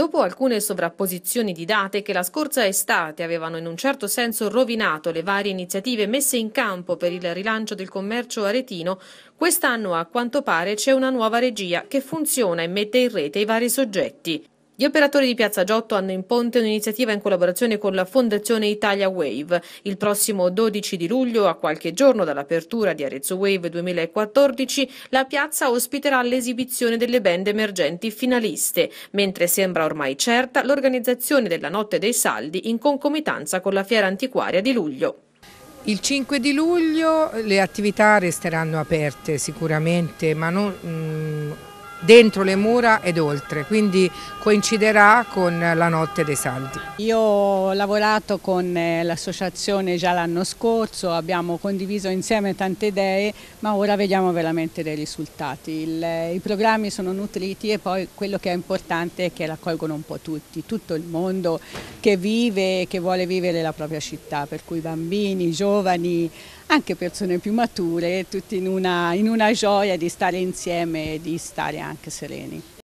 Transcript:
Dopo alcune sovrapposizioni di date che la scorsa estate avevano in un certo senso rovinato le varie iniziative messe in campo per il rilancio del commercio aretino, quest'anno a quanto pare c'è una nuova regia che funziona e mette in rete i vari soggetti. Gli operatori di Piazza Giotto hanno in ponte un'iniziativa in collaborazione con la Fondazione Italia Wave. Il prossimo 12 di luglio, a qualche giorno dall'apertura di Arezzo Wave 2014, la piazza ospiterà l'esibizione delle band emergenti finaliste, mentre sembra ormai certa l'organizzazione della Notte dei Saldi in concomitanza con la Fiera Antiquaria di luglio. Il 5 di luglio le attività resteranno aperte sicuramente, ma non, mm, dentro le mura ed oltre, quindi coinciderà con la notte dei saldi. Io ho lavorato con eh, l'associazione già l'anno scorso, abbiamo condiviso insieme tante idee, ma ora vediamo veramente dei risultati. Il, eh, I programmi sono nutriti e poi quello che è importante è che raccolgono un po' tutti, tutto il mondo che vive e che vuole vivere la propria città, per cui bambini, giovani, anche persone più mature, tutti in una, in una gioia di stare insieme e di stare anche sereni.